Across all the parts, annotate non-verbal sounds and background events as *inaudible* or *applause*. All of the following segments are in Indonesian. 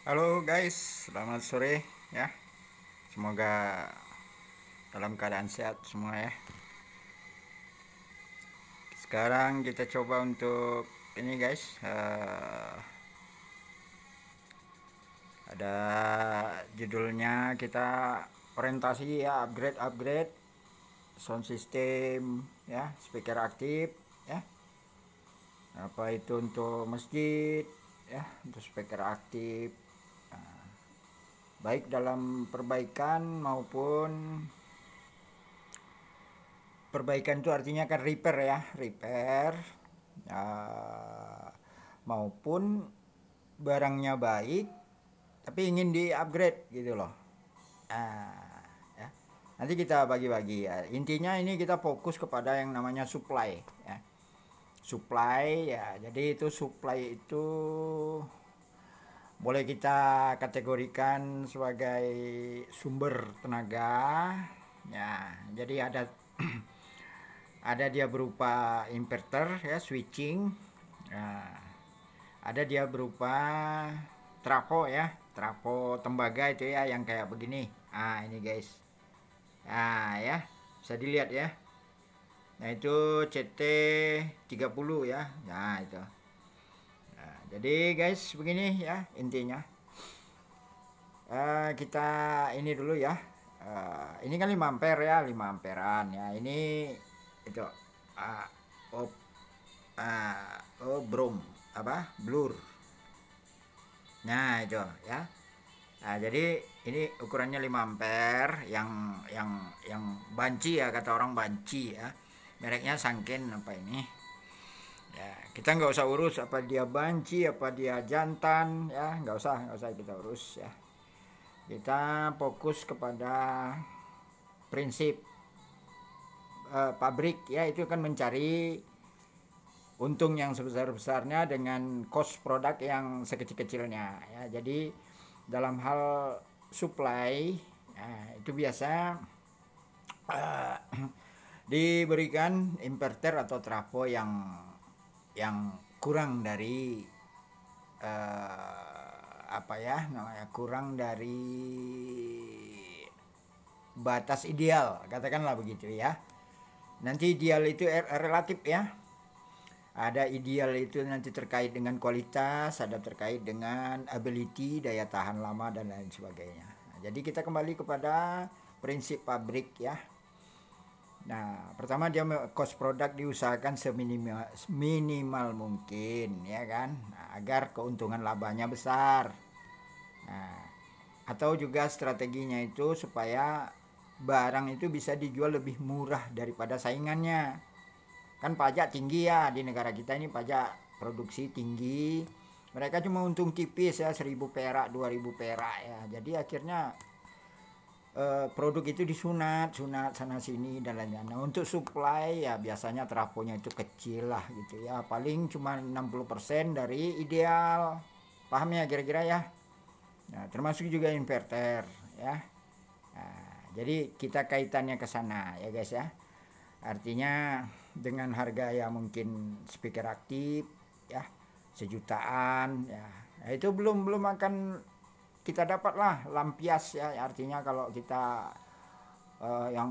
Halo guys, selamat sore ya. Semoga dalam keadaan sehat semua ya. Sekarang kita coba untuk ini guys. Uh, ada judulnya kita orientasi ya upgrade upgrade sound system ya speaker aktif ya apa itu untuk masjid ya untuk speaker aktif baik dalam perbaikan maupun perbaikan itu artinya kan repair ya repair ya, maupun barangnya baik tapi ingin di upgrade gitu loh nah, ya. nanti kita bagi-bagi ya. intinya ini kita fokus kepada yang namanya supply ya supply ya jadi itu supply itu boleh kita kategorikan sebagai sumber tenaga ya jadi ada *clears throat* ada dia berupa inverter ya switching ya. ada dia berupa trafo ya trafo tembaga itu ya yang kayak begini ah ini guys ah ya bisa dilihat ya nah itu CT 30 ya nah itu jadi guys begini ya intinya uh, kita ini dulu ya uh, ini kan 5 ampere ya 5 amperean ya ini itu uh, op, uh, ah, obrum apa blur nah itu ya nah, jadi ini ukurannya 5 ampere yang yang yang banci ya kata orang banci ya mereknya sangkin apa ini ya kita nggak usah urus apa dia banci apa dia jantan ya nggak usah nggak usah kita urus ya kita fokus kepada prinsip eh, pabrik ya itu kan mencari untung yang sebesar-besarnya dengan cost produk yang sekecil-kecilnya ya jadi dalam hal supply nah, itu biasa eh, *clears throat* diberikan inverter atau trafo yang yang kurang dari uh, apa ya namanya kurang dari batas ideal katakanlah begitu ya nanti ideal itu er, relatif ya ada ideal itu nanti terkait dengan kualitas ada terkait dengan ability daya tahan lama dan lain sebagainya jadi kita kembali kepada prinsip pabrik ya Nah, pertama dia cost produk diusahakan seminimal minimal mungkin, ya kan? Nah, agar keuntungan labanya besar. Nah, atau juga strateginya itu supaya barang itu bisa dijual lebih murah daripada saingannya. Kan pajak tinggi ya di negara kita ini pajak produksi tinggi. Mereka cuma untung tipis ya 1000 perak, 2000 perak ya. Jadi akhirnya Eh, produk itu disunat, sunat sana sini dan lain Nah, untuk supply ya biasanya trafonya itu kecil lah gitu ya. Paling cuma 60% dari ideal. Paham ya kira-kira ya? Nah, termasuk juga inverter ya. Nah, jadi kita kaitannya ke sana ya guys ya. Artinya dengan harga ya mungkin speaker aktif ya sejutaan ya. Nah, itu belum belum akan kita dapatlah lampias ya artinya kalau kita uh, yang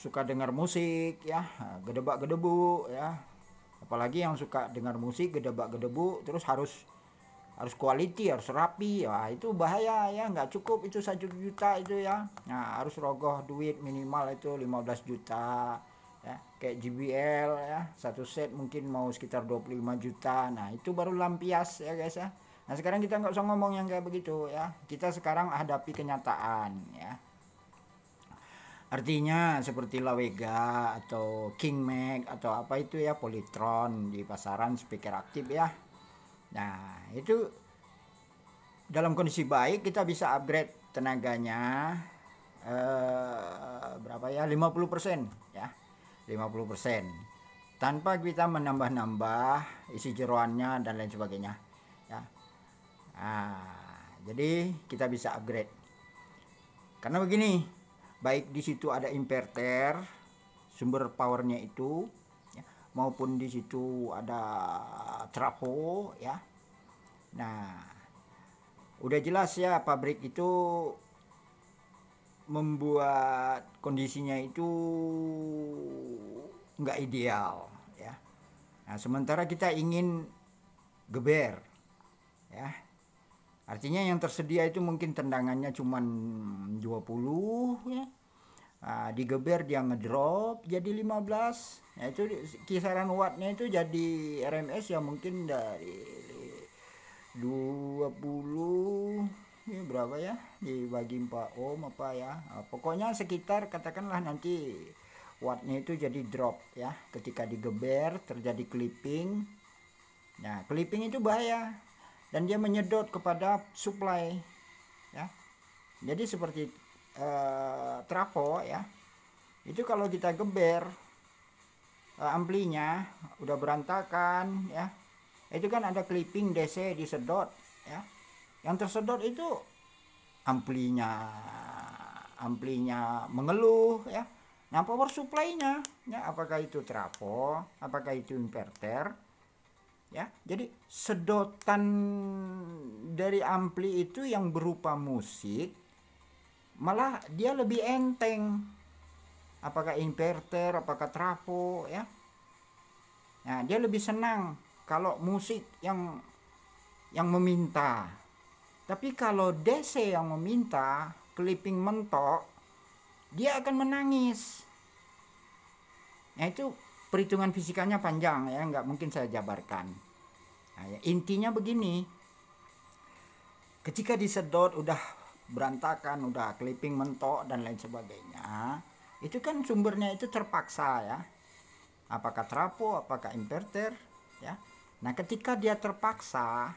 suka dengar musik ya gedebak gedebu ya apalagi yang suka dengar musik gedebak gedebu terus harus harus quality harus rapi wah itu bahaya ya nggak cukup itu satu juta itu ya nah harus rogoh duit minimal itu 15 juta ya kayak JBL ya satu set mungkin mau sekitar 25 juta nah itu baru lampias ya guys ya Nah sekarang kita nggak usah ngomong yang kayak begitu ya. Kita sekarang hadapi kenyataan ya. Artinya seperti la Vega atau King Mac atau apa itu ya Polytron di pasaran speaker aktif ya. Nah itu dalam kondisi baik kita bisa upgrade tenaganya eh, berapa ya 50% ya 50% tanpa kita menambah-nambah isi jeruannya dan lain sebagainya Nah, jadi kita bisa upgrade. Karena begini, baik di situ ada inverter sumber powernya itu, ya, maupun di situ ada trafo, ya. Nah, udah jelas ya pabrik itu membuat kondisinya itu nggak ideal, ya. Nah, sementara kita ingin geber, ya Artinya yang tersedia itu mungkin tendangannya cuma 20 ya. Uh, digeber dia ngedrop jadi 15. Ya, nah, itu kisaran wattnya itu jadi RMS ya mungkin dari 20 ini berapa ya dibagi 4 ohm apa ya. Nah, pokoknya sekitar katakanlah nanti wattnya itu jadi drop ya ketika digeber terjadi clipping. Nah, clipping itu bahaya dan dia menyedot kepada supply ya jadi seperti uh, eh, trapo ya itu kalau kita geber uh, amplinya udah berantakan ya itu kan ada clipping DC disedot ya yang tersedot itu amplinya amplinya mengeluh ya nah power supply-nya ya apakah itu trafo apakah itu inverter ya jadi sedotan dari ampli itu yang berupa musik malah dia lebih enteng apakah inverter apakah trafo ya nah dia lebih senang kalau musik yang yang meminta tapi kalau DC yang meminta clipping mentok dia akan menangis nah itu perhitungan fisikanya panjang ya nggak mungkin saya jabarkan nah, ya, intinya begini ketika disedot udah berantakan udah clipping mentok dan lain sebagainya itu kan sumbernya itu terpaksa ya apakah trapo apakah inverter ya nah ketika dia terpaksa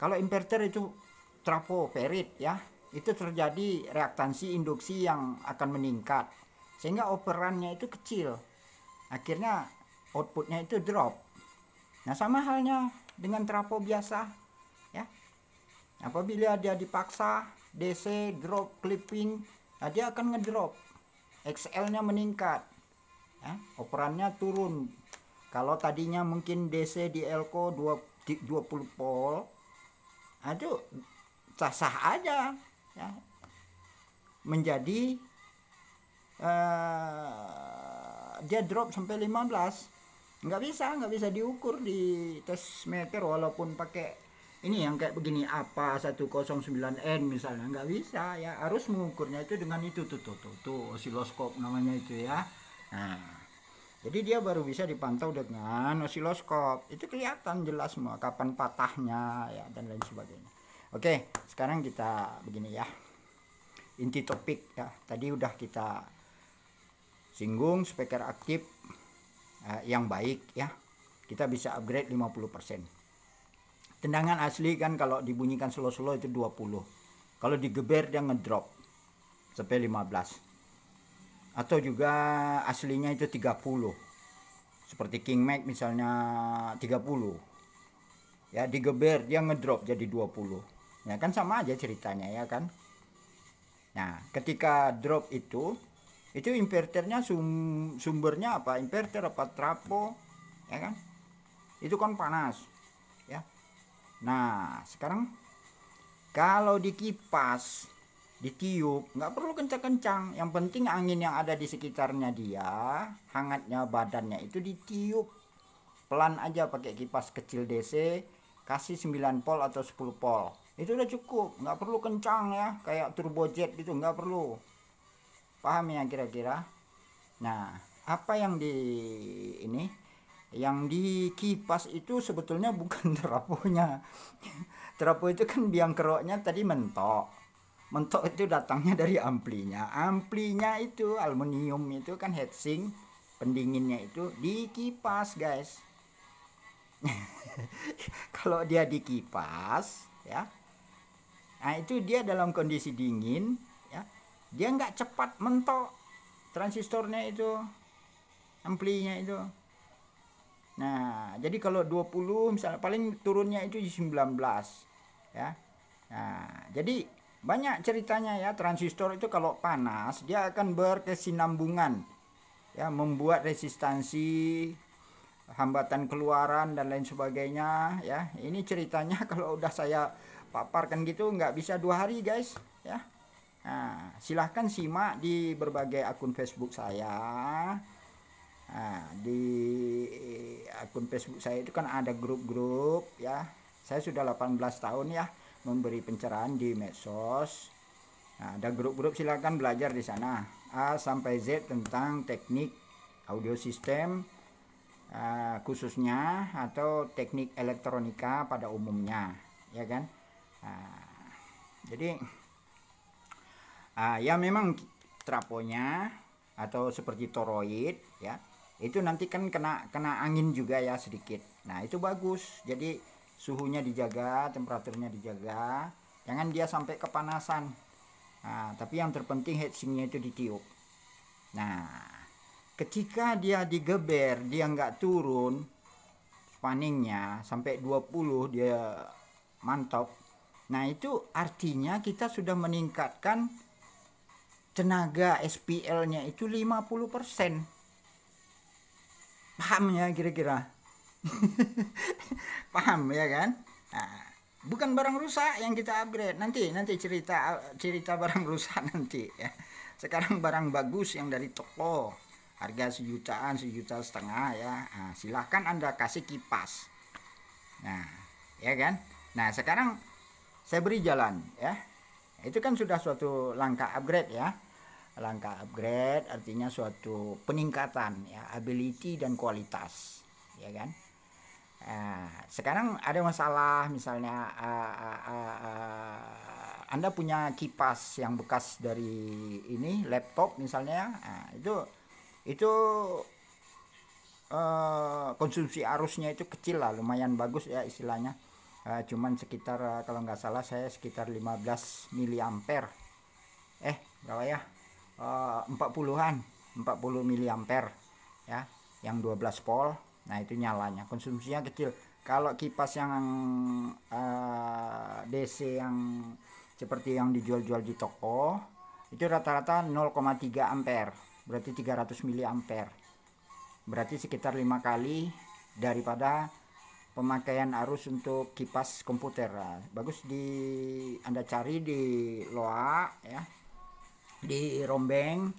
kalau inverter itu trapo ferit ya itu terjadi reaktansi induksi yang akan meningkat sehingga operannya itu kecil akhirnya outputnya itu drop nah sama halnya dengan trapo biasa ya apabila dia dipaksa DC drop clipping nah dia akan ngedrop XL nya meningkat ya operannya turun kalau tadinya mungkin DC di elko 20 pol aduh sah-sah aja ya menjadi eh, dia drop sampai 15 nggak bisa nggak bisa diukur di tes meter walaupun pakai ini yang kayak begini apa 109N misalnya nggak bisa ya harus mengukurnya itu dengan itu tuh tuh tuh, tuh osiloskop namanya itu ya nah jadi dia baru bisa dipantau dengan osiloskop itu kelihatan jelas semua kapan patahnya ya dan lain sebagainya oke sekarang kita begini ya inti topik ya tadi udah kita singgung speaker aktif uh, yang baik ya kita bisa upgrade 50% tendangan asli kan kalau dibunyikan slow-slow itu 20 kalau digeber dia ngedrop sampai 15 atau juga aslinya itu 30 seperti King Mac misalnya 30 ya digeber dia ngedrop jadi 20 ya kan sama aja ceritanya ya kan nah ketika drop itu itu inverternya sum, sumbernya apa inverter apa trapo ya kan itu kan panas ya nah sekarang kalau di dikipas ditiup nggak perlu kencang-kencang yang penting angin yang ada di sekitarnya dia hangatnya badannya itu ditiup pelan aja pakai kipas kecil DC kasih 9 volt atau 10 volt itu udah cukup nggak perlu kencang ya kayak turbojet gitu nggak perlu paham ya kira-kira nah apa yang di ini yang di kipas itu sebetulnya bukan *laughs* terapunya. Terapu itu kan biang keroknya tadi mentok mentok itu datangnya dari amplinya amplinya itu aluminium itu kan heatsink pendinginnya itu di kipas guys *laughs* kalau dia di kipas ya nah itu dia dalam kondisi dingin dia nggak cepat mentok transistornya itu amplinya itu nah jadi kalau 20 misalnya paling turunnya itu di 19 ya nah jadi banyak ceritanya ya transistor itu kalau panas dia akan berkesinambungan ya membuat resistansi hambatan keluaran dan lain sebagainya ya ini ceritanya *laughs* kalau udah saya paparkan gitu nggak bisa dua hari guys ya Nah, silahkan simak di berbagai akun Facebook saya. Nah, di akun Facebook saya itu kan ada grup-grup ya. Saya sudah 18 tahun ya memberi pencerahan di medsos. Nah, ada grup-grup silahkan belajar di sana. A sampai Z tentang teknik audio system uh, eh, khususnya atau teknik elektronika pada umumnya, ya kan? Nah, jadi uh, ya memang traponya atau seperti toroid ya itu nanti kan kena kena angin juga ya sedikit nah itu bagus jadi suhunya dijaga temperaturnya dijaga jangan dia sampai kepanasan nah, tapi yang terpenting heatsinknya itu ditiup nah ketika dia digeber dia nggak turun spanningnya sampai 20 dia mantap nah itu artinya kita sudah meningkatkan tenaga SPL-nya itu 50%. Paham ya kira-kira? *laughs* Paham ya kan? Nah, bukan barang rusak yang kita upgrade. Nanti nanti cerita cerita barang *laughs* rusak nanti ya. Sekarang barang bagus yang dari toko harga sejutaan, sejuta setengah ya. Nah, silahkan Anda kasih kipas. Nah, ya kan? Nah, sekarang saya beri jalan ya. Itu kan sudah suatu langkah upgrade ya langkah upgrade artinya suatu peningkatan ya ability dan kualitas ya kan uh, sekarang ada masalah misalnya uh, uh, uh, uh, anda punya kipas yang bekas dari ini laptop misalnya uh, itu itu uh, konsumsi arusnya itu kecil lah lumayan bagus ya istilahnya uh, cuman sekitar e, kalau nggak salah saya sekitar 15 miliampere eh kalau ya Eh, empat 40-an 40 miliampere ya yang dua belas volt nah itu nyalanya konsumsinya kecil kalau kipas yang uh, eh, DC yang seperti yang dijual-jual di toko itu rata-rata 0,3 ampere berarti 300 miliamper, berarti sekitar lima kali daripada pemakaian arus untuk kipas komputer nah, bagus di anda cari di loa ya di rombeng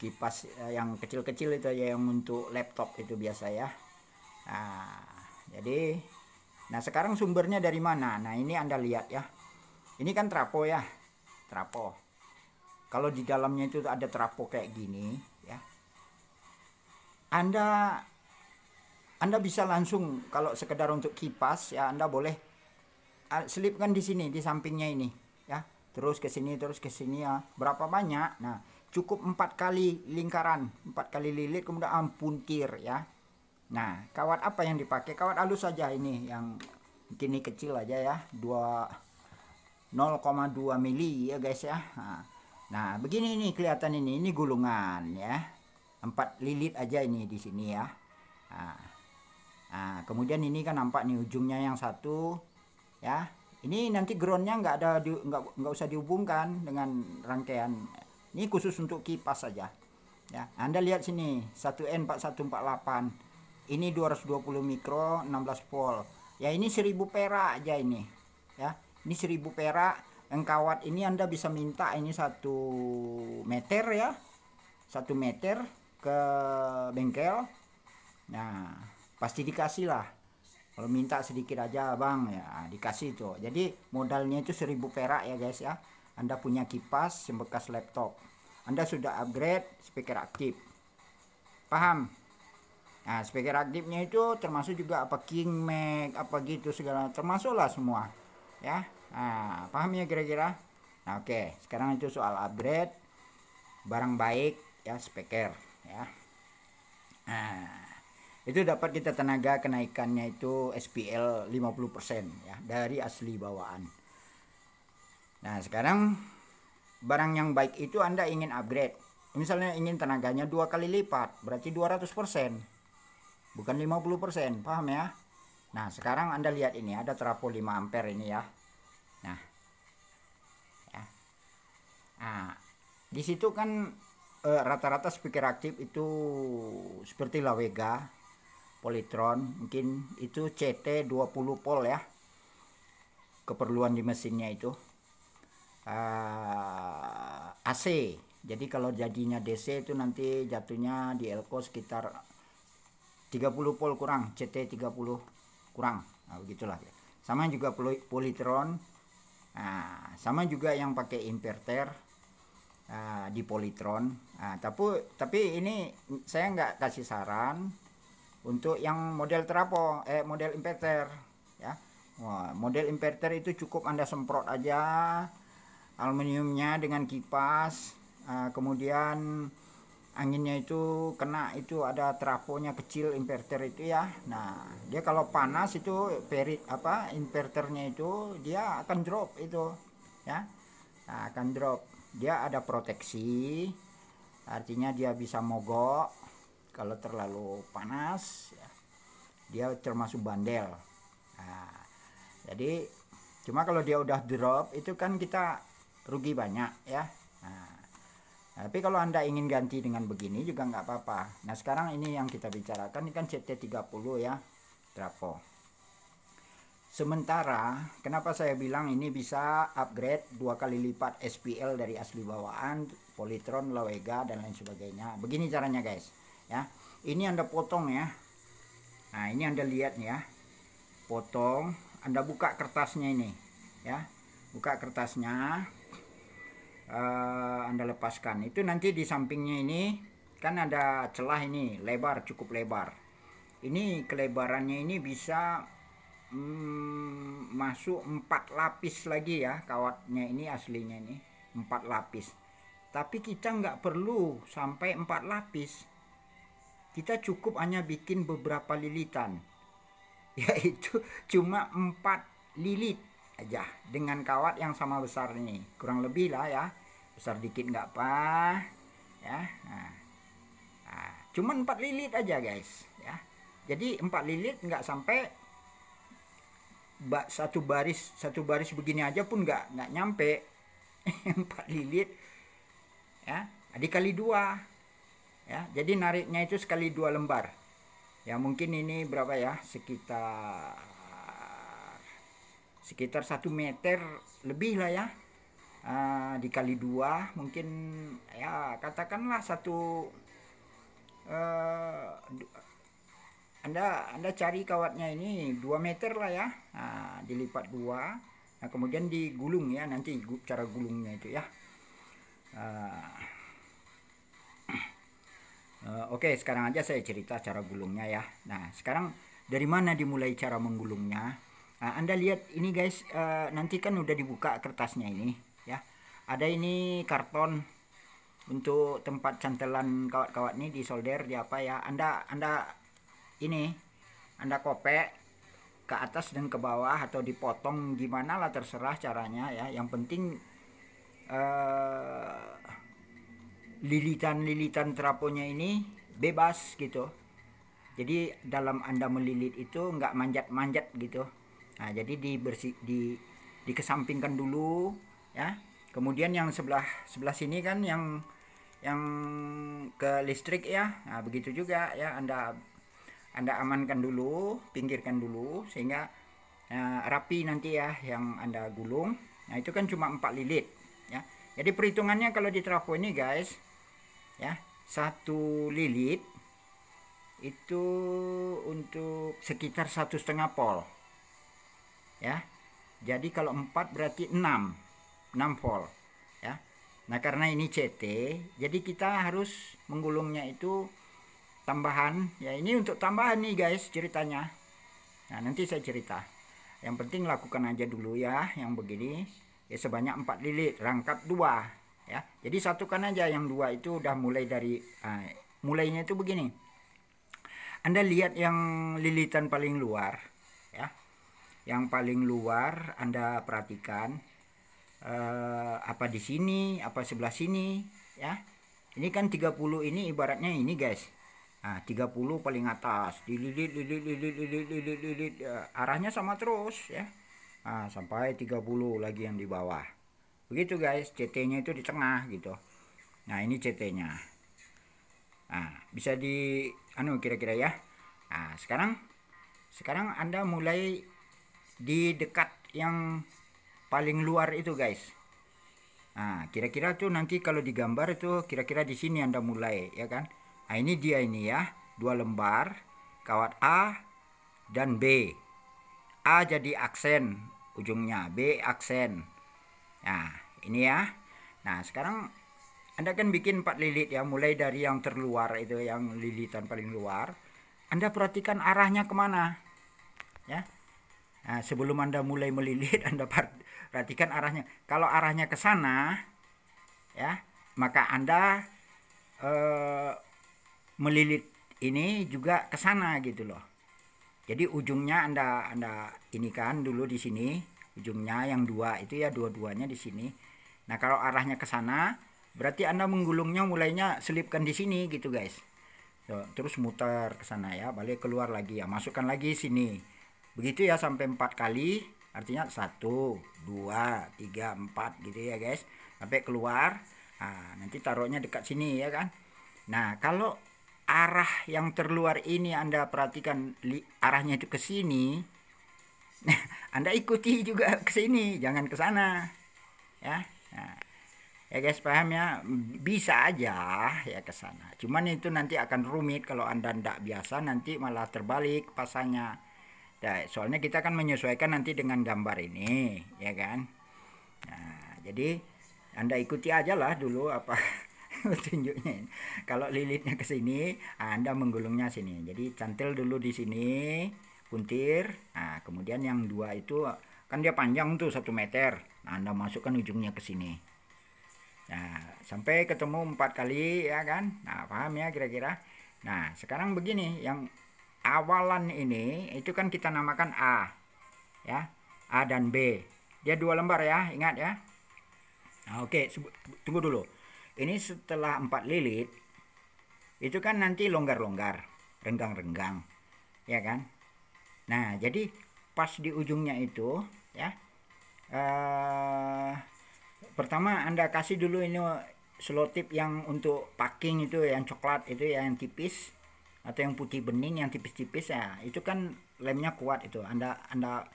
kipas eh, yang kecil-kecil itu aja yang untuk laptop itu biasa ya nah jadi nah sekarang sumbernya dari mana nah ini anda lihat ya ini kan trapo ya trapo kalau di dalamnya itu ada trapo kayak gini ya anda anda bisa langsung kalau sekedar untuk kipas ya Anda boleh ah, selipkan di sini di sampingnya ini terus ke sini terus ke sini ya berapa banyak nah cukup empat kali lingkaran empat kali lilit kemudian ampun tir ya nah kawat apa yang dipakai kawat halus saja ini yang ini kecil aja ya 2 0,2 mili ya guys ya nah, begini ini kelihatan ini ini gulungan ya empat lilit aja ini di sini ya nah, nah kemudian ini kan nampak nih ujungnya yang satu ya ini nanti groundnya nggak ada nggak nggak usah dihubungkan dengan rangkaian. Ini khusus untuk kipas saja. Ya, Anda lihat sini 1N4148. Ini 220 mikro 16 volt. Ya ini 1000 perak aja ini. Ya, ini 1000 perak yang kawat ini Anda bisa minta ini satu meter ya satu meter ke bengkel nah pasti dikasih lah kalau minta sedikit aja bang ya ah, dikasih itu jadi modalnya itu seribu perak ya guys ya anda punya kipas bekas laptop anda sudah upgrade speaker aktif paham nah speaker aktifnya itu termasuk juga apa king mac apa gitu segala termasuk lah semua ya nah, paham ya kira-kira nah oke okay. sekarang itu soal upgrade barang baik ya speaker ya nah itu dapat kita tenaga kenaikannya itu SPL 50% ya dari asli bawaan nah sekarang barang yang baik itu anda ingin upgrade misalnya ingin tenaganya dua kali lipat berarti 200% bukan 50% paham ya nah sekarang anda lihat ini ada trafo 5 ampere ini ya nah ya nah di situ kan eh, rata-rata eh, speaker aktif itu seperti La Vega politron mungkin itu CT 20 volt ya keperluan di mesinnya itu uh, ah, AC jadi kalau jadinya DC itu nanti jatuhnya di elko sekitar 30 volt kurang CT 30 kurang nah, begitulah sama juga politron nah, sama juga yang pakai inverter uh, di politron nah, tapi tapi ini saya nggak kasih saran untuk yang model trapo eh model inverter ya Wah, model inverter itu cukup anda semprot aja aluminiumnya dengan kipas uh, kemudian anginnya itu kena itu ada trafonya kecil inverter itu ya nah dia kalau panas itu perit apa inverternya itu dia akan drop itu ya nah, akan drop dia ada proteksi artinya dia bisa mogok kalau terlalu panas ya, dia termasuk bandel nah, jadi cuma kalau dia udah drop itu kan kita rugi banyak ya nah, tapi kalau anda ingin ganti dengan begini juga nggak apa-apa nah sekarang ini yang kita bicarakan ini kan CT30 ya trapo sementara kenapa saya bilang ini bisa upgrade dua kali lipat SPL dari asli bawaan Polytron, Lawega dan lain sebagainya begini caranya guys ya ini anda potong ya nah ini anda lihat ya potong anda buka kertasnya ini ya buka kertasnya uh, anda lepaskan itu nanti di sampingnya ini kan ada celah ini lebar cukup lebar ini kelebarannya ini bisa mm, masuk empat lapis lagi ya kawatnya ini aslinya ini empat lapis tapi kita nggak perlu sampai empat lapis kita cukup hanya bikin beberapa lilitan *laughs* yaitu cuma empat lilit aja dengan kawat yang sama besar ini kurang lebih lah ya besar dikit nggak apa ya nah. Nah, cuma empat lilit aja guys ya jadi empat lilit nggak sampai satu baris satu baris begini aja pun nggak nggak nyampe *laughs* empat lilit ya dikali dua ya jadi nariknya itu sekali dua lembar ya mungkin ini berapa ya sekitar sekitar satu meter lebih lah ya uh, dikali dua mungkin ya katakanlah satu uh, anda anda cari kawatnya ini dua meter lah ya uh, dilipat dua nah kemudian digulung ya nanti cara gulungnya itu ya uh, Eh, oke, okay, sekarang aja saya cerita cara gulungnya ya. Nah, sekarang dari mana dimulai cara menggulungnya? Uh, Anda lihat ini guys, uh, nanti kan udah dibuka kertasnya ini ya. Ada ini karton untuk tempat cantelan kawat-kawat ini di solder di apa ya. Anda Anda ini Anda kopek ke atas dan ke bawah atau dipotong gimana lah terserah caranya ya. Yang penting uh, lilitan-lilitan teraponya ini bebas gitu. Jadi dalam Anda melilit itu nggak manjat-manjat gitu. Nah, jadi dibersih di dikesampingkan dulu ya. Kemudian yang sebelah sebelah sini kan yang yang ke listrik ya. Nah, begitu juga ya Anda Anda amankan dulu, pinggirkan dulu sehingga nah, rapi nanti ya yang Anda gulung. Nah, itu kan cuma empat lilit ya. Jadi perhitungannya kalau di trafo ini guys, ya satu lilit itu untuk sekitar satu setengah pol ya jadi kalau empat berarti enam enam pol ya nah karena ini CT jadi kita harus menggulungnya itu tambahan ya ini untuk tambahan nih guys ceritanya nah nanti saya cerita yang penting lakukan aja dulu ya yang begini ya sebanyak empat lilit rangkap dua ya jadi satukan aja yang dua itu udah mulai dari uh, mulainya itu begini anda lihat yang lilitan paling luar ya yang paling luar anda perhatikan uh, apa di sini apa sebelah sini ya ini kan 30 ini ibaratnya ini guys Nah, 30 paling atas, dililit, lilit, lilit, lilit, lilit, lilit, eh, arahnya sama terus ya. Nah, sampai 30 lagi yang di bawah begitu guys CT nya itu di tengah gitu nah ini CT nya nah, bisa di anu kira-kira ya nah, sekarang sekarang anda mulai di dekat yang paling luar itu guys nah kira-kira tuh nanti kalau digambar itu kira-kira di sini anda mulai ya kan nah ini dia ini ya dua lembar kawat A dan B A jadi aksen ujungnya B aksen Nah, ini ya nah sekarang anda kan bikin empat lilit ya mulai dari yang terluar itu yang lilitan paling luar anda perhatikan arahnya kemana ya nah, sebelum anda mulai melilit *laughs* anda perhatikan arahnya kalau arahnya ke sana ya maka anda eh, melilit ini juga ke sana gitu loh jadi ujungnya anda anda ini kan dulu di sini ujungnya yang dua itu ya dua-duanya di sini Nah, kalau arahnya ke sana, berarti Anda menggulungnya mulainya selipkan di sini gitu, guys. terus muter ke sana ya, balik keluar lagi ya, masukkan lagi sini. Begitu ya sampai 4 kali, artinya 1, 2, 3, 4 gitu ya, guys. Sampai keluar. Nah, nanti taruhnya dekat sini ya kan. Nah, kalau arah yang terluar ini Anda perhatikan arahnya itu ke sini, *laughs* Anda ikuti juga ke sini, jangan ke sana. Ya. Nah, ya guys paham ya bisa aja ya ke sana cuman itu nanti akan rumit kalau anda tidak biasa nanti malah terbalik pasanya. nah, soalnya kita akan menyesuaikan nanti dengan gambar ini ya kan nah jadi anda ikuti aja lah dulu apa *laughs* petunjuknya kalau lilitnya ke sini anda menggulungnya sini jadi cantil dulu di sini puntir nah kemudian yang dua itu kan dia panjang tuh satu meter nah, anda masukkan ujungnya ke sini nah sampai ketemu empat kali ya kan nah paham ya kira-kira nah sekarang begini yang awalan ini itu kan kita namakan A ya A dan B dia dua lembar ya ingat ya nah, oke tunggu dulu ini setelah empat lilit itu kan nanti longgar-longgar renggang-renggang ya kan nah jadi pas di ujungnya itu ya uh, pertama anda kasih dulu ini slow tip yang untuk packing itu yang coklat itu ya, yang tipis atau yang putih bening yang tipis-tipis ya itu kan lemnya kuat itu anda anda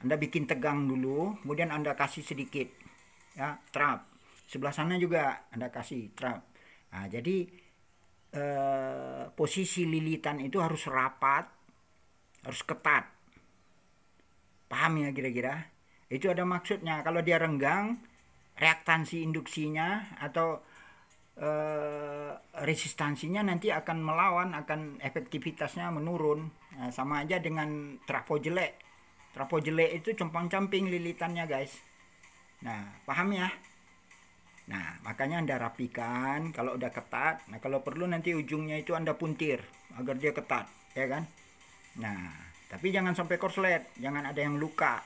anda bikin tegang dulu kemudian anda kasih sedikit ya trap sebelah sana juga anda kasih trap nah, jadi eh, posisi lilitan itu harus rapat harus ketat Paham ya kira-kira? Itu ada maksudnya. Kalau dia renggang, reaktansi induksinya atau e, resistansinya nanti akan melawan, akan efektivitasnya menurun. Nah, sama aja dengan trafo jelek. trafo jelek itu compang-camping lilitannya, guys. Nah, paham ya? Nah, makanya Anda rapikan kalau udah ketat. Nah, kalau perlu nanti ujungnya itu Anda puntir agar dia ketat, ya kan? Nah, tapi jangan sampai korslet, jangan ada yang luka.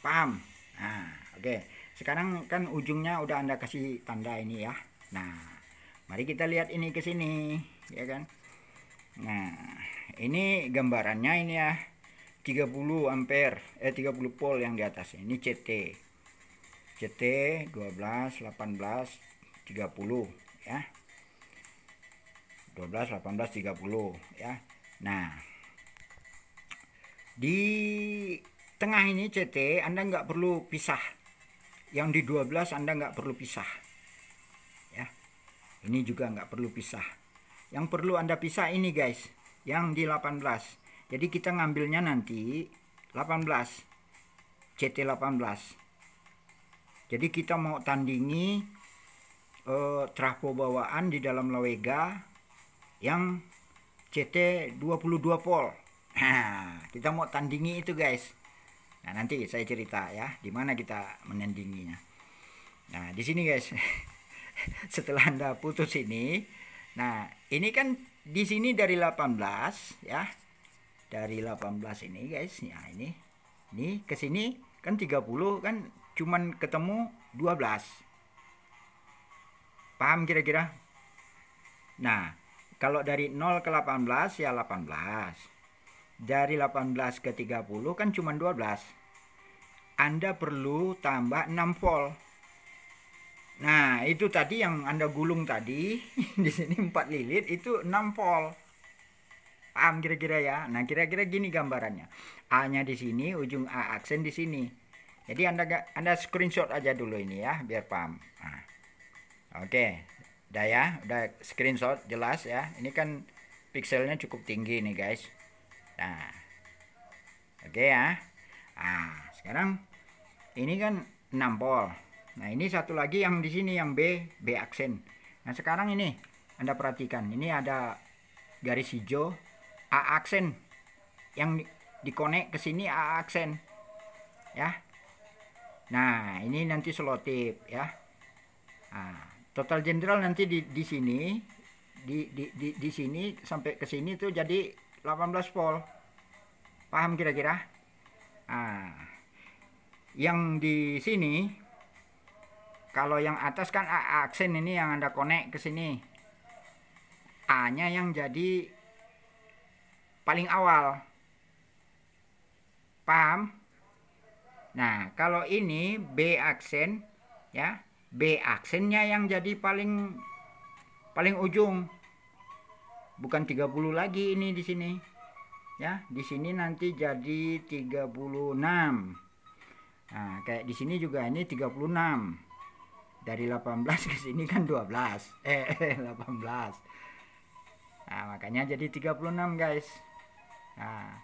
Paham? Nah, oke. Okay. Sekarang kan ujungnya udah Anda kasih tanda ini ya. Nah, mari kita lihat ini ke sini, ya kan? Nah, ini gambarannya ini ya. 30 ampere, eh 30 volt yang di atas. Ini CT. CT 12, 18, 30 ya. 12, 18, 30 ya. Nah, di tengah ini CT Anda nggak perlu pisah. Yang di 12 Anda nggak perlu pisah. Ya. Ini juga nggak perlu pisah. Yang perlu Anda pisah ini guys. Yang di 18. Jadi kita ngambilnya nanti 18. CT 18. Jadi kita mau tandingi eh, trafo bawaan di dalam Lawega yang CT 22 volt. Nah, kita mau tandingi itu guys. Nah, nanti saya cerita ya, di mana kita menandinginya. Nah, di sini guys. *laughs* Setelah Anda putus ini, nah, ini kan di sini dari 18 ya. Dari 18 ini guys, ya ini. Ini ke sini kan 30 kan cuman ketemu 12. Paham kira-kira? Nah, kalau dari 0 ke 18 ya 18 dari 18 ke 30 kan cuma 12 Anda perlu tambah 6 volt Nah itu tadi yang Anda gulung tadi *laughs* di sini 4 lilit itu 6 volt paham kira-kira ya Nah kira-kira gini gambarannya A nya di sini ujung A aksen di sini jadi Anda Anda screenshot aja dulu ini ya biar paham nah. Oke okay. udah ya udah screenshot jelas ya ini kan pixelnya cukup tinggi nih guys Nah, oke okay ya. Nah, sekarang ini kan 6 pol. Nah, ini satu lagi yang di sini yang B, B aksen. Nah, sekarang ini Anda perhatikan, ini ada garis hijau A aksen yang dikonek ke sini A aksen. Ya. Nah, ini nanti selotip ya. Nah, total jenderal nanti di, di sini di, di, di, di sini sampai ke sini tuh jadi 18 volt paham kira-kira nah, yang di sini kalau yang atas kan A aksen ini yang anda konek ke sini A nya yang jadi paling awal paham nah kalau ini B aksen ya B aksennya yang jadi paling paling ujung bukan 30 lagi ini di sini ya di sini nanti jadi 36 nah kayak di sini juga ini 36 dari 18 ke sini kan 12 *laughs* eh 18 nah makanya jadi 36 guys nah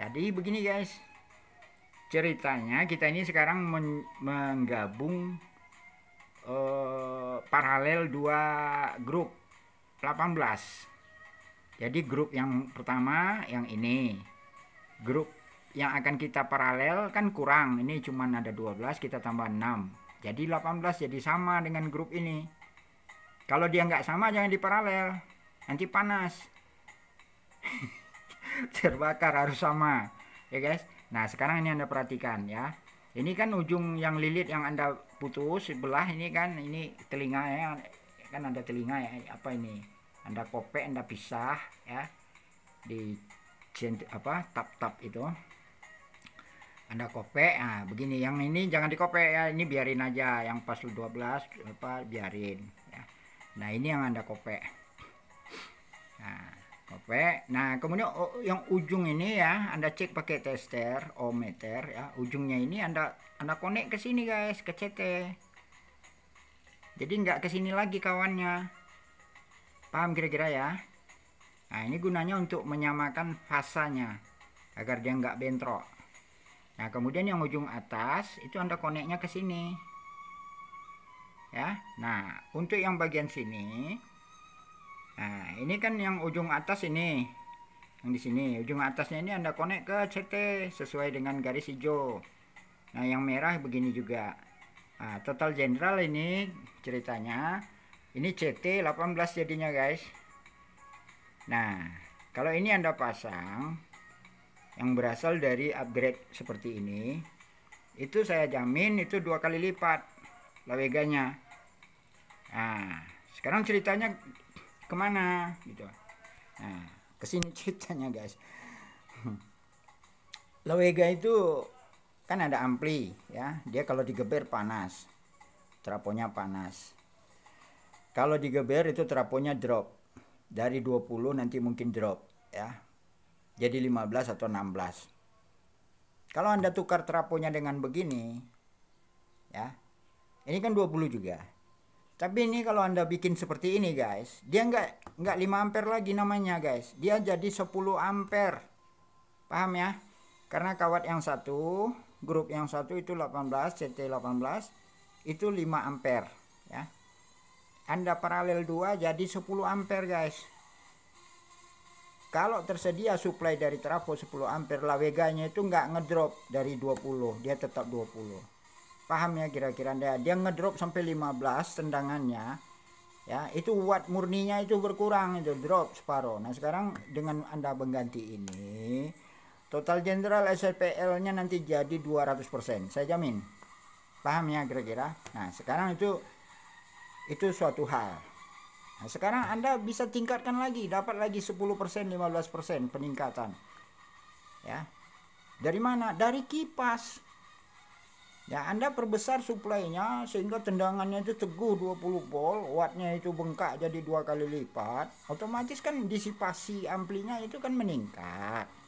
jadi begini guys ceritanya kita ini sekarang men menggabung uh, paralel dua grup 18 jadi grup yang pertama yang ini grup yang akan kita paralel kan kurang ini cuma ada 12 kita tambah 6 jadi 18 jadi sama dengan grup ini kalau dia nggak sama jangan diparalel nanti panas *laughs* terbakar harus sama ya guys nah sekarang ini anda perhatikan ya ini kan ujung yang lilit yang anda putus sebelah ini kan ini telinga ya kan anda telinga ya apa ini anda kopek anda pisah ya di apa tap tap itu anda kopek nah begini yang ini jangan dikopek ya ini biarin aja yang pas 12 apa biarin ya nah ini yang anda kopek nah kopek nah kemudian oh, yang ujung ini ya anda cek pakai tester ohmeter ya ujungnya ini anda anda konek ke sini guys ke CT jadi nggak kesini lagi kawannya paham kira-kira ya nah ini gunanya untuk menyamakan fasanya agar dia nggak bentrok nah kemudian yang ujung atas itu anda koneknya ke sini ya nah untuk yang bagian sini nah ini kan yang ujung atas ini yang di sini ujung atasnya ini anda konek ke CT sesuai dengan garis hijau nah yang merah begini juga Nah, total general ini ceritanya ini CT 18 jadinya guys. Nah, kalau ini Anda pasang yang berasal dari upgrade seperti ini, itu saya jamin itu dua kali lipat laweganya. Nah, sekarang ceritanya kemana gitu. Nah, kesini *laughs* ceritanya guys. Lawega itu kan ada ampli ya dia kalau digeber panas traponya panas kalau digeber itu traponya drop dari 20 nanti mungkin drop ya jadi 15 atau 16 kalau anda tukar traponya dengan begini ya ini kan 20 juga tapi ini kalau anda bikin seperti ini guys dia nggak nggak 5 ampere lagi namanya guys dia jadi 10 ampere paham ya karena kawat yang satu grup yang satu itu 18 CT18 itu 5 ampere ya Anda paralel 2 jadi 10 ampere guys kalau tersedia supply dari trafo 10 ampere laweganya itu nggak ngedrop dari 20 dia tetap 20 paham ya kira-kira dia dia ngedrop sampai 15 tendangannya ya itu buat murninya itu berkurang itu drop separuh nah sekarang dengan anda mengganti ini Total jenderal SPL-nya nanti jadi 200%, saya jamin. Paham ya kira-kira? Nah, sekarang itu itu suatu hal. Nah, sekarang Anda bisa tingkatkan lagi, dapat lagi 10%, 15% peningkatan. Ya. Dari mana? Dari kipas. Ya, Anda perbesar suplainya sehingga tendangannya itu teguh 20 volt, wattnya itu bengkak jadi dua kali lipat. Otomatis kan disipasi amplinya itu kan meningkat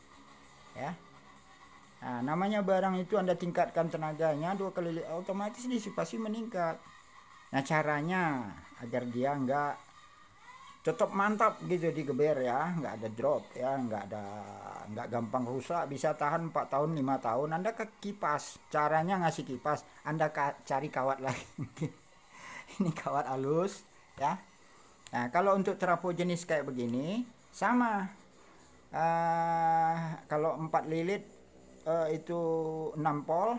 ya nah, namanya barang itu anda tingkatkan tenaganya dua kali otomatis disipasi meningkat nah caranya agar dia nggak tetap mantap gitu digeber ya nggak ada drop ya nggak ada nggak gampang rusak bisa tahan 4 tahun 5 tahun anda ke kipas caranya ngasih kipas anda cari kawat lagi *laughs* ini kawat halus ya nah kalau untuk trafo jenis kayak begini sama uh, kalau 4 lilit uh, itu 6 pol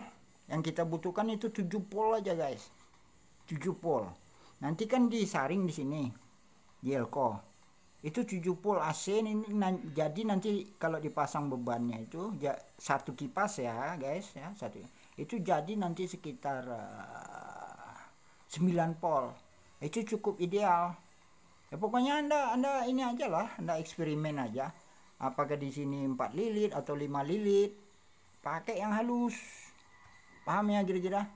yang kita butuhkan itu 7 pol aja guys 7 pol nanti kan disaring di sini di elko itu 7 pol AC ini jadi nanti kalau dipasang bebannya itu satu kipas ya guys ya satu itu jadi nanti sekitar uh, eh, 9 pol itu cukup ideal ya pokoknya anda anda ini aja lah anda eksperimen aja apakah di sini 4 lilit atau 5 lilit pakai yang halus paham ya kira-kira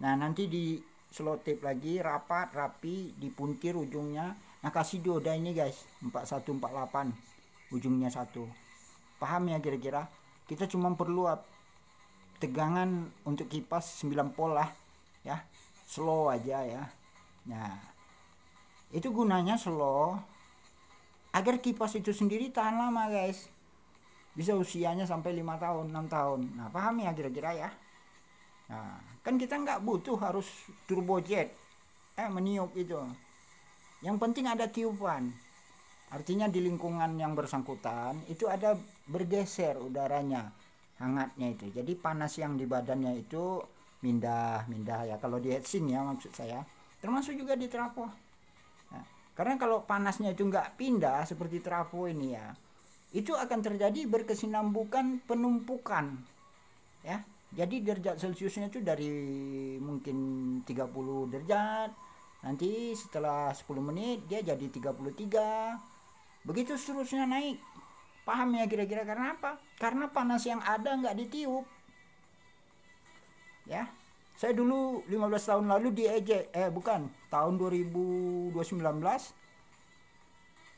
nah nanti di slot tape lagi rapat rapi dipuntir ujungnya nah kasih dioda ini guys 4148 ujungnya satu paham ya kira-kira kita cuma perlu tegangan untuk kipas 9 volt lah ya slow aja ya nah itu gunanya slow agar kipas itu sendiri tahan lama guys bisa usianya sampai lima tahun enam tahun nah paham ya kira-kira ya nah kan kita nggak butuh harus turbojet eh meniup itu yang penting ada tiupan artinya di lingkungan yang bersangkutan itu ada bergeser udaranya hangatnya itu jadi panas yang di badannya itu mindah mindah ya kalau di heatsink ya maksud saya termasuk juga di trapo karena kalau panasnya itu nggak pindah seperti trafo ini ya, itu akan terjadi berkesinambungan penumpukan. Ya. Jadi derajat Celciusnya itu dari mungkin 30 derajat, nanti setelah 10 menit dia jadi 33. Begitu seterusnya naik. Paham ya kira-kira karena apa? Karena panas yang ada nggak ditiup. Ya. Saya dulu 15 tahun lalu diejek, eh bukan, tahun 2019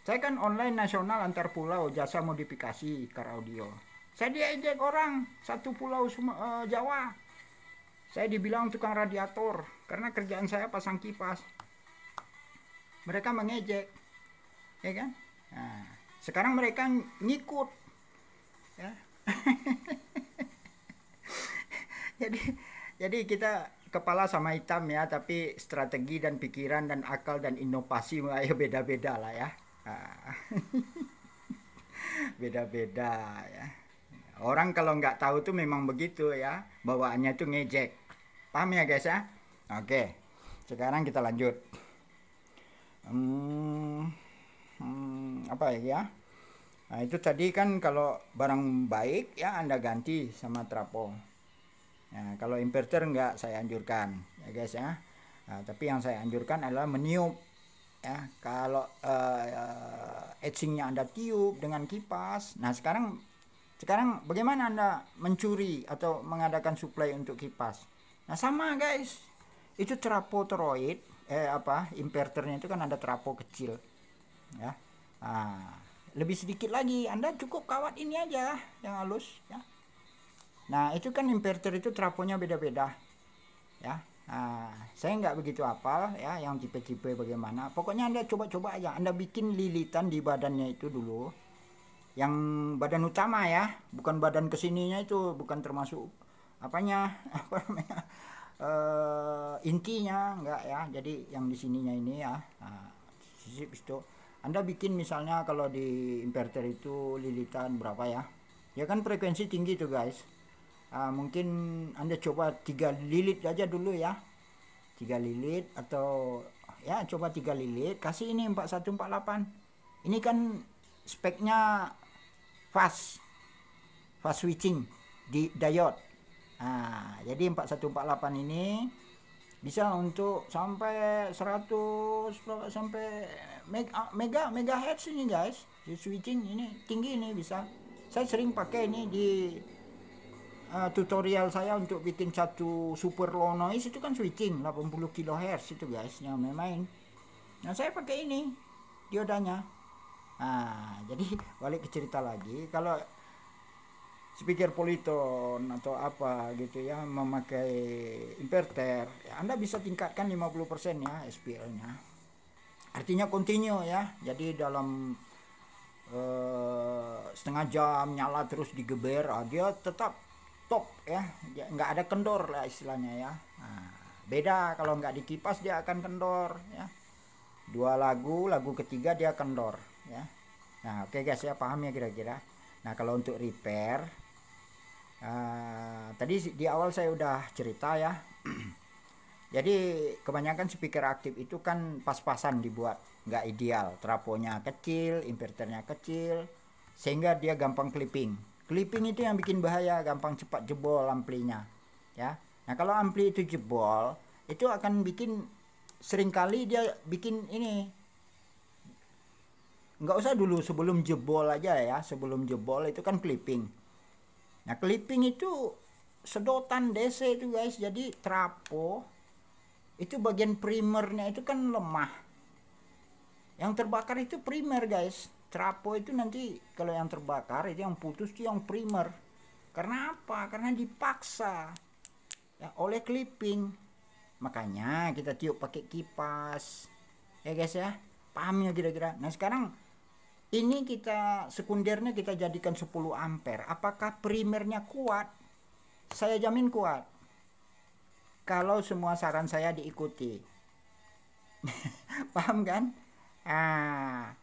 saya kan online nasional antar pulau jasa modifikasi car audio saya diajak orang satu pulau uh, Jawa saya dibilang tukang radiator karena kerjaan saya pasang kipas mereka mengejek ya kan nah, sekarang mereka ngikut ya *laughs* jadi jadi kita kepala sama hitam ya, tapi strategi dan pikiran dan akal dan inovasi *laughs* ya beda-beda lah ya. Ah. *laughs* Beda-beda ya. Orang kalau nggak tahu tuh memang begitu ya, bawaannya tuh ngejek. Paham ya guys ya? Oke, sekarang kita lanjut. Hmm, hmm, apa ya? Nah, itu tadi kan kalau barang baik ya Anda ganti sama trapo. Nah, kalau inverter enggak saya anjurkan ya guys ya. Nah, tapi yang saya anjurkan adalah meniup ya. Kalau uh, uh, etchingnya anda tiup dengan kipas. Nah sekarang sekarang bagaimana anda mencuri atau mengadakan suplai untuk kipas? Nah sama guys, itu trapo toroid eh apa inverternya itu kan ada trapo kecil ya. Nah, lebih sedikit lagi anda cukup kawat ini aja yang halus ya Nah, itu kan inverter itu traponya beda-beda. Ya. Nah, saya nggak begitu hafal ya yang tipe-tipe bagaimana. Pokoknya Anda coba-coba aja. Anda bikin lilitan di badannya itu dulu. Yang badan utama ya, bukan badan kesininya itu bukan termasuk apanya *laughs* apa namanya uh, intinya nggak ya jadi yang di sininya ini ya nah, sisip itu anda bikin misalnya kalau di inverter itu lilitan berapa ya ya kan frekuensi tinggi tuh guys uh, mungkin anda coba tiga lilit aja dulu ya tiga lilit atau ya coba tiga lilit kasih ini 4148 ini kan speknya fast fast switching di diode nah, jadi 4148 ini bisa untuk sampai 100 sampai mega ah, mega megahertz ini guys di switching ini tinggi ini bisa saya sering pakai ini di uh, tutorial saya untuk bikin satu super low noise itu kan switching 80 kHz itu guys yang main-main nah saya pakai ini diodanya nah *laughs* jadi balik ke cerita lagi kalau speaker Polyton atau apa gitu ya memakai inverter ya, Anda bisa tingkatkan 50% ya SPL-nya artinya continue ya jadi dalam uh, setengah jam nyala terus digeber ah, dia tetap stop ya nggak ada kendor lah istilahnya ya nah, beda kalau nggak dikipas dia akan kendor ya dua lagu lagu ketiga dia kendor ya nah oke okay guys ya paham ya kira-kira nah kalau untuk repair uh, tadi di awal saya udah cerita ya *clears throat* jadi kebanyakan speaker aktif itu kan pas-pasan dibuat nggak ideal traponya kecil inverternya kecil sehingga dia gampang clipping Clipping itu yang bikin bahaya, gampang cepat jebol amplinya. Ya. Nah, kalau ampli itu jebol, itu akan bikin seringkali dia bikin ini nggak usah dulu sebelum jebol aja ya sebelum jebol itu kan clipping nah clipping itu sedotan DC itu guys jadi trapo itu bagian primernya itu kan lemah yang terbakar itu primer guys trapo itu nanti kalau yang terbakar itu yang putus itu yang primer karena apa karena dipaksa ya, oleh clipping makanya kita tiup pakai kipas ya guys ya paham ya kira-kira nah sekarang ini kita sekundernya kita jadikan 10 ampere apakah primernya kuat saya jamin kuat kalau semua saran saya diikuti *laughs* paham kan ah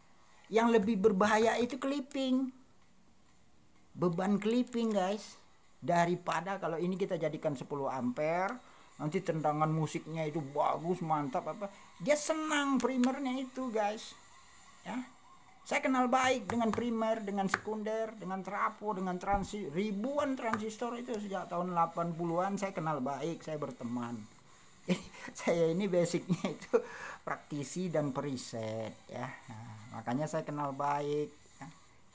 yang lebih berbahaya itu clipping. Beban clipping guys. Daripada kalau ini kita jadikan 10 ampere. Nanti tendangan musiknya itu bagus, mantap apa. Dia senang primernya itu guys. Ya. Saya kenal baik dengan primer, dengan sekunder, dengan trapo, dengan transi, ribuan transistor itu sejak tahun 80-an saya kenal baik, saya berteman. Jadi *laughs* saya ini basicnya itu praktisi dan periset ya. Nah, makanya saya kenal baik. Ya.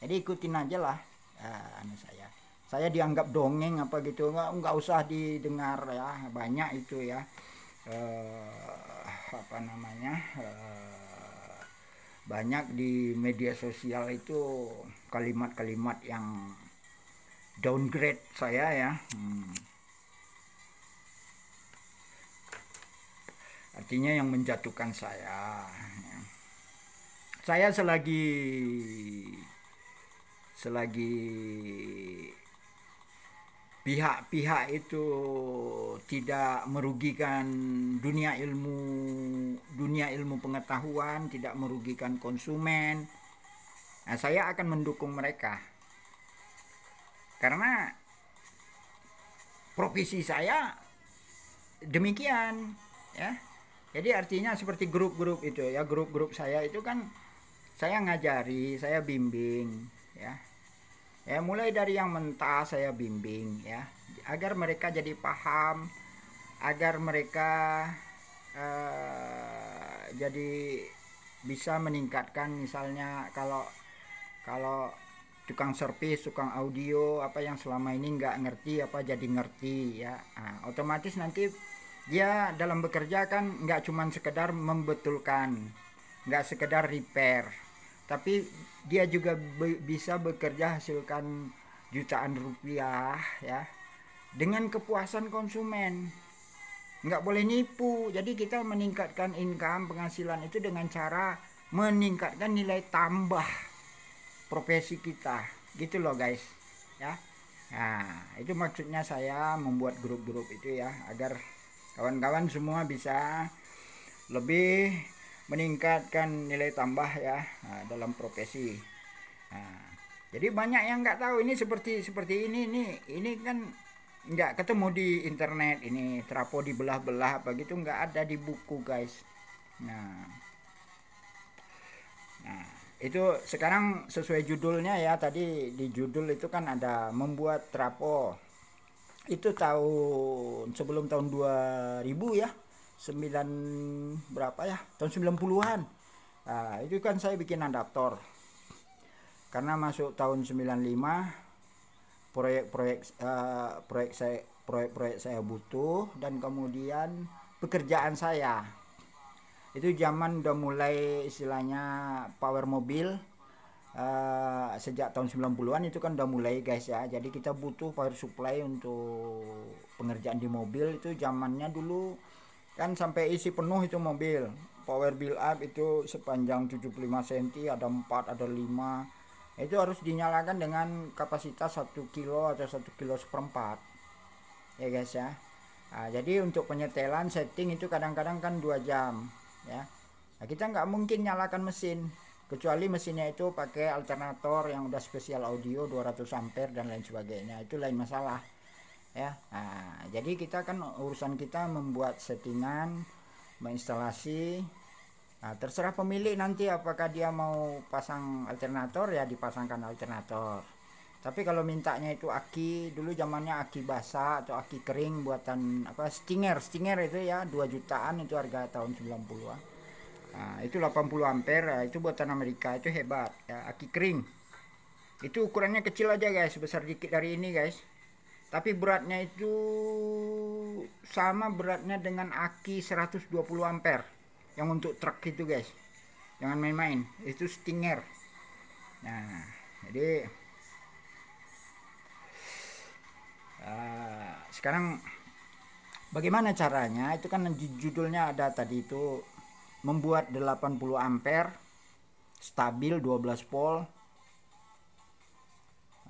Jadi ikutin aja lah uh, anu saya. Saya dianggap dongeng apa gitu nggak nggak usah didengar ya banyak itu ya uh, apa namanya uh, banyak di media sosial itu kalimat-kalimat yang downgrade saya ya. Hmm artinya yang menjatuhkan saya ya. saya selagi selagi pihak-pihak itu tidak merugikan dunia ilmu dunia ilmu pengetahuan tidak merugikan konsumen nah, saya akan mendukung mereka karena profesi saya demikian ya jadi artinya seperti grup-grup itu ya, grup-grup saya itu kan saya ngajari, saya bimbing ya. Ya mulai dari yang mentah saya bimbing ya, agar mereka jadi paham, agar mereka uh, jadi bisa meningkatkan misalnya kalau kalau tukang servis, tukang audio apa yang selama ini nggak ngerti apa jadi ngerti ya. Nah, otomatis nanti dia ya, dalam bekerja kan nggak cuma sekedar membetulkan nggak sekedar repair tapi dia juga be bisa bekerja hasilkan jutaan rupiah ya dengan kepuasan konsumen nggak boleh nipu jadi kita meningkatkan income penghasilan itu dengan cara meningkatkan nilai tambah profesi kita gitu loh guys ya nah itu maksudnya saya membuat grup-grup itu ya agar kawan-kawan semua bisa lebih meningkatkan nilai tambah ya nah, dalam profesi nah, jadi banyak yang nggak tahu ini seperti seperti ini ini ini kan nggak ketemu di internet ini trapo dibelah-belah apa gitu nggak ada di buku guys nah nah itu sekarang sesuai judulnya ya tadi di judul itu kan ada membuat trapo itu tahun sebelum tahun 2000 ya 9 berapa ya tahun 90-an nah, itu kan saya bikin adaptor karena masuk tahun 95 proyek-proyek uh, proyek saya proyek-proyek saya butuh dan kemudian pekerjaan saya itu zaman udah mulai istilahnya power mobil uh, sejak tahun 90-an itu kan udah mulai guys ya. Jadi kita butuh power supply untuk pengerjaan di mobil itu zamannya dulu kan sampai isi penuh itu mobil. Power build up itu sepanjang 75 cm ada 4, ada 5. Itu harus dinyalakan dengan kapasitas 1 kilo atau 1 kilo seperempat. Ya guys ya. Nah, jadi untuk penyetelan setting itu kadang-kadang kan 2 jam ya. Nah, kita nggak mungkin nyalakan mesin kecuali mesinnya itu pakai alternator yang udah spesial audio 200 ampere dan lain sebagainya itu lain masalah ya nah, jadi kita kan urusan kita membuat settingan menginstalasi nah, terserah pemilik nanti apakah dia mau pasang alternator ya dipasangkan alternator tapi kalau mintanya itu aki dulu zamannya aki basah atau aki kering buatan apa stinger stinger itu ya 2 jutaan itu harga tahun 90-an Nah, itu 80 ampere, ah, itu buatan Amerika, itu hebat. Ya, aki kering. Itu ukurannya kecil aja guys, besar dikit dari ini guys. Tapi beratnya itu sama beratnya dengan aki 120 ampere yang untuk truk itu guys. Jangan main-main, itu stinger. Nah, jadi uh, sekarang bagaimana caranya? Itu kan judulnya ada tadi itu membuat 80 ampere stabil 12 volt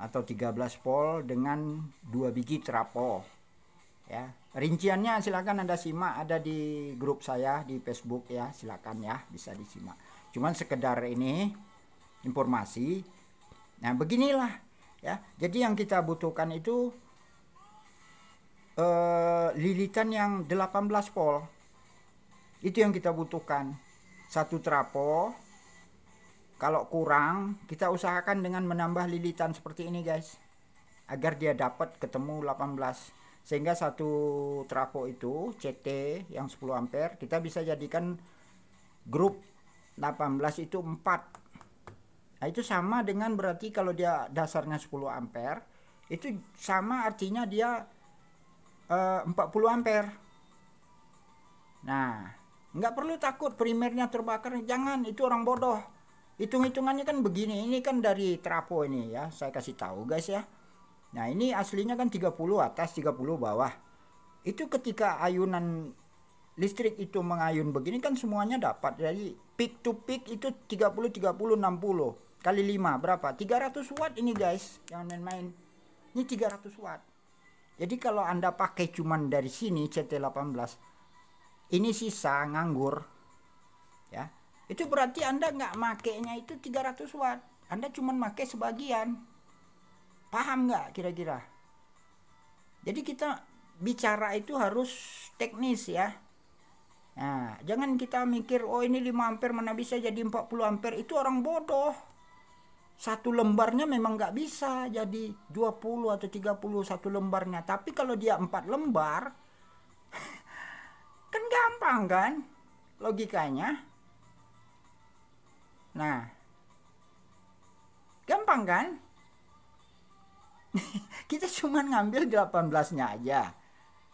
atau 13 volt dengan dua biji trapo ya rinciannya silakan anda simak ada di grup saya di Facebook ya silakan ya bisa disimak cuman sekedar ini informasi nah beginilah ya jadi yang kita butuhkan itu eh, lilitan yang 18 volt itu yang kita butuhkan. Satu trapo. Kalau kurang, kita usahakan dengan menambah lilitan seperti ini, guys. Agar dia dapat ketemu 18. Sehingga satu trapo itu CT yang 10 ampere kita bisa jadikan grup 18 itu 4. Nah, itu sama dengan berarti kalau dia dasarnya 10 ampere, itu sama artinya dia eh, uh, 40 ampere. Nah, Nggak perlu takut primernya terbakar. Jangan, itu orang bodoh. Hitung-hitungannya kan begini. Ini kan dari trapo ini ya. Saya kasih tahu guys ya. Nah ini aslinya kan 30 atas, 30 bawah. Itu ketika ayunan listrik itu mengayun begini kan semuanya dapat. Jadi peak to peak itu 30, 30, 60 kali 5 berapa 300 watt ini guys yang main-main ini 300 watt jadi kalau anda pakai cuman dari sini CT18 ini sisa nganggur ya itu berarti anda nggak makainya itu 300 watt anda cuma make sebagian paham nggak kira-kira jadi kita bicara itu harus teknis ya nah jangan kita mikir oh ini 5 ampere mana bisa jadi 40 ampere itu orang bodoh satu lembarnya memang nggak bisa jadi 20 atau 30 satu lembarnya tapi kalau dia empat lembar Kan gampang kan logikanya. Nah, gampang kan? *laughs* kita cuma ngambil 18-nya aja.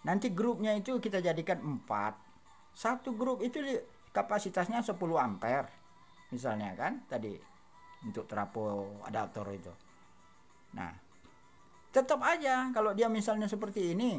Nanti grupnya itu kita jadikan 4. Satu grup itu kapasitasnya 10 ampere. Misalnya kan tadi untuk trapo adaptor itu. Nah, tetap aja kalau dia misalnya seperti ini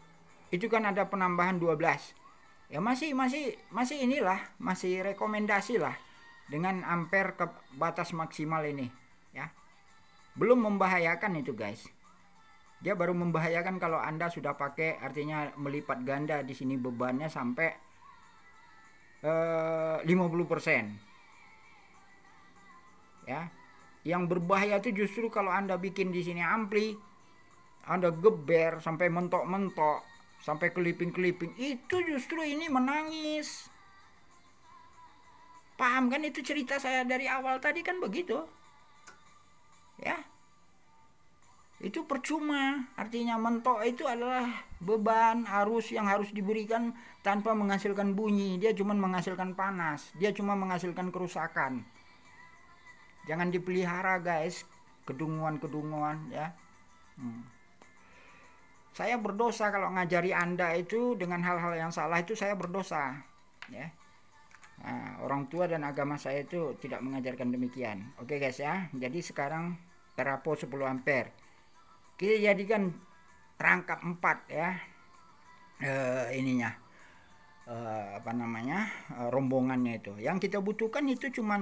itu kan ada penambahan 12 ya masih masih masih inilah masih rekomendasi lah dengan ampere ke batas maksimal ini ya belum membahayakan itu guys dia baru membahayakan kalau anda sudah pakai artinya melipat ganda di sini bebannya sampai eh, 50% ya yang berbahaya itu justru kalau Anda bikin di sini ampli, Anda geber sampai mentok-mentok, sampai keliping-keliping itu justru ini menangis paham kan itu cerita saya dari awal tadi kan begitu ya itu percuma artinya mentok itu adalah beban arus yang harus diberikan tanpa menghasilkan bunyi dia cuma menghasilkan panas dia cuma menghasilkan kerusakan jangan dipelihara guys kedunguan-kedunguan ya hmm saya berdosa kalau ngajari anda itu dengan hal-hal yang salah itu saya berdosa ya nah, orang tua dan agama saya itu tidak mengajarkan demikian oke guys ya jadi sekarang terapo 10 ampere kita jadikan rangkap 4 ya e, ininya e, apa namanya e, rombongannya itu yang kita butuhkan itu cuman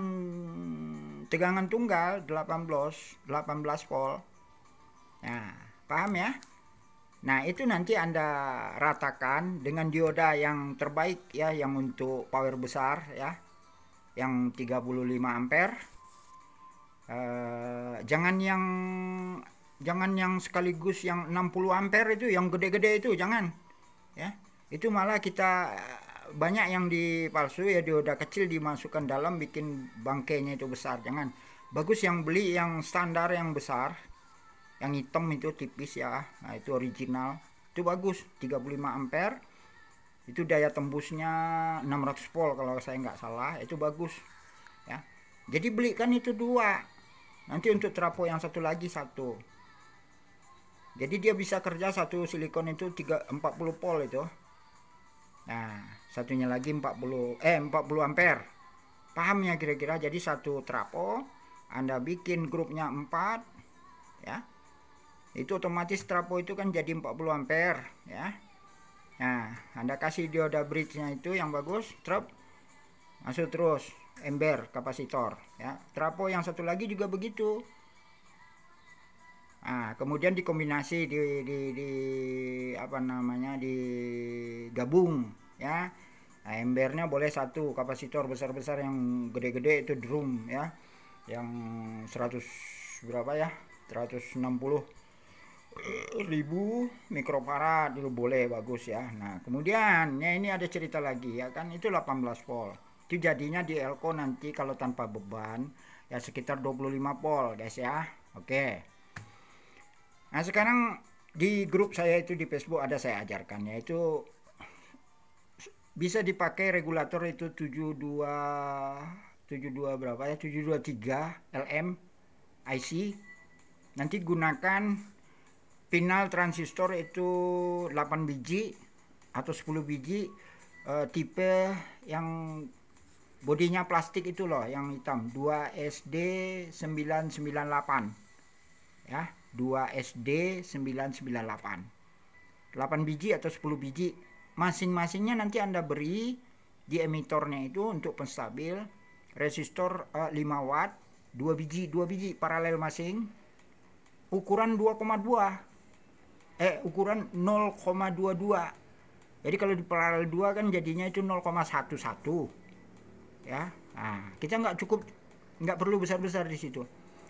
tegangan tunggal 18 18 volt nah paham ya Nah, itu nanti Anda ratakan dengan dioda yang terbaik ya yang untuk power besar ya. Yang 35 ampere. Uh, jangan yang jangan yang sekaligus yang 60 ampere itu yang gede-gede itu jangan. Ya. Itu malah kita eh, banyak yang dipalsu ya dioda kecil dimasukkan dalam bikin bangkainya itu besar. Jangan. Bagus yang beli yang standar yang besar yang hitam itu tipis ya nah itu original itu bagus 35 ampere itu daya tembusnya 600 volt kalau saya nggak salah itu bagus ya jadi belikan itu dua nanti untuk trapo yang satu lagi satu jadi dia bisa kerja satu silikon itu 3 40 volt itu nah satunya lagi 40 eh 40 ampere paham ya kira-kira jadi satu trapo anda bikin grupnya 4 ya itu otomatis trapo itu kan jadi 40 ampere ya nah anda kasih dioda bridge nya itu yang bagus trap masuk terus ember kapasitor ya trapo yang satu lagi juga begitu nah kemudian dikombinasi di, di, di apa namanya digabung ya nah, embernya boleh satu kapasitor besar-besar yang gede-gede itu drum ya yang 100 berapa ya 160 ribu mikrofarad itu boleh bagus ya nah kemudian ya ini ada cerita lagi ya kan itu 18 volt itu jadinya di elko nanti kalau tanpa beban ya sekitar 25 volt guys ya oke nah sekarang di grup saya itu di Facebook ada saya ajarkan yaitu bisa dipakai regulator itu 72 72 berapa ya 723 LM IC nanti gunakan final transistor itu 8 biji atau 10 biji e, tipe yang bodinya plastik itu loh yang hitam 2SD 998 ya 2SD 998 8 biji atau 10 biji masing-masingnya nanti Anda beri di emitornya itu untuk penstabil resistor e, eh, 5 watt 2 biji 2 biji paralel masing ukuran 2,2 eh ukuran 0,22 jadi kalau di paralel 2 kan jadinya itu 0,11 ya nah kita nggak cukup nggak perlu besar-besar di situ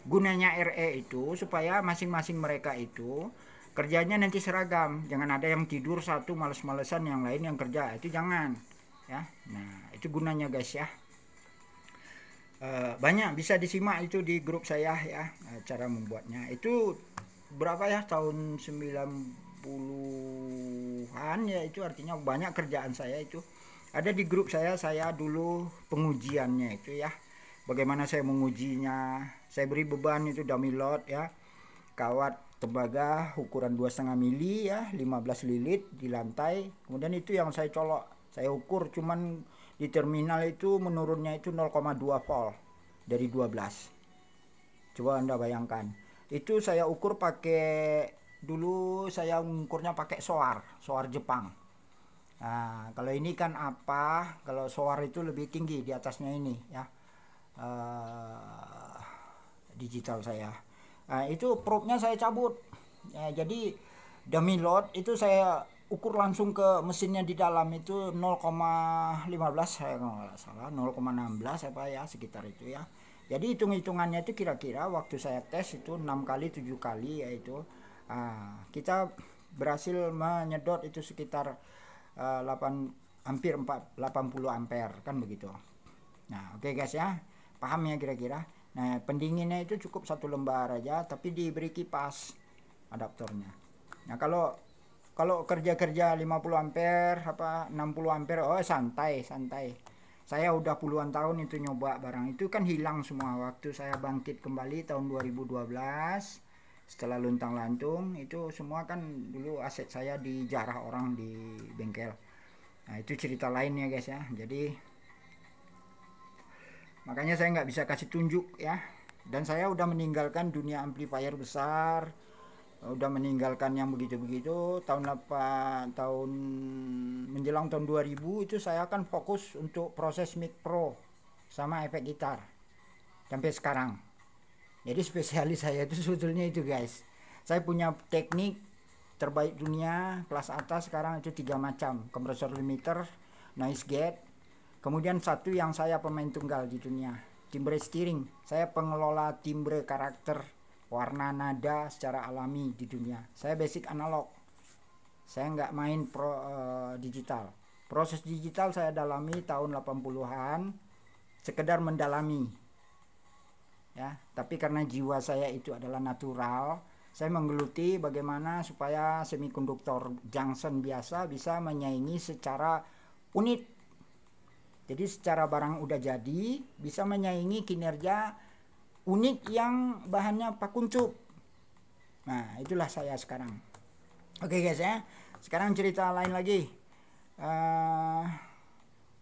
gunanya RE itu supaya masing-masing mereka itu kerjanya nanti seragam jangan ada yang tidur satu males-malesan yang lain yang kerja itu jangan ya nah itu gunanya guys ya eh, banyak bisa disimak itu di grup saya ya cara membuatnya itu berapa ya tahun 90-an ya itu artinya banyak kerjaan saya itu ada di grup saya saya dulu pengujiannya itu ya bagaimana saya mengujinya saya beri beban itu dummy load ya kawat tembaga ukuran dua setengah mili ya 15 lilit di lantai kemudian itu yang saya colok saya ukur cuman di terminal itu menurunnya itu 0,2 volt dari 12 coba anda bayangkan itu saya ukur pakai dulu saya ukurnya pakai soar soar Jepang nah, kalau ini kan apa kalau soar itu lebih tinggi di atasnya ini ya uh, digital saya nah, itu probe-nya saya cabut ya, jadi demi load itu saya ukur langsung ke mesinnya di dalam itu 0,15 saya nggak salah 0,16 apa ya sekitar itu ya jadi hitung-hitungannya itu kira-kira waktu saya tes itu enam kali tujuh kali yaitu uh, kita berhasil menyedot itu sekitar uh, ah, 8 hampir 4, 80 ampere kan begitu. Nah, oke okay guys ya. Paham ya kira-kira. Nah, pendinginnya itu cukup satu lembar aja tapi diberi kipas adaptornya. Nah, kalau kalau kerja-kerja 50 ampere apa 60 ampere oh santai santai saya udah puluhan tahun itu nyoba barang itu kan hilang semua waktu saya bangkit kembali tahun 2012 setelah luntang lantung itu semua kan dulu aset saya dijarah orang di bengkel nah itu cerita lainnya guys ya jadi makanya saya nggak bisa kasih tunjuk ya dan saya udah meninggalkan dunia amplifier besar udah meninggalkan yang begitu-begitu tahun apa tahun menjelang tahun 2000 itu saya akan fokus untuk proses mic pro sama efek gitar sampai sekarang jadi spesialis *laughs* saya itu sebetulnya itu guys saya punya teknik terbaik dunia kelas atas sekarang itu tiga macam kompresor limiter noise gate kemudian satu yang saya pemain tunggal di dunia timbre steering saya pengelola timbre karakter warna nada secara alami di dunia. Saya basic analog. Saya nggak main pro uh, digital. Proses digital saya dalami tahun 80-an sekedar mendalami. Ya, tapi karena jiwa saya itu adalah natural, saya menggeluti bagaimana supaya semikonduktor junction biasa bisa menyaingi secara unit. Jadi secara barang udah jadi bisa menyaingi kinerja unik yang bahannya pakuncup nah itulah saya sekarang oke okay guys ya sekarang cerita lain lagi uh,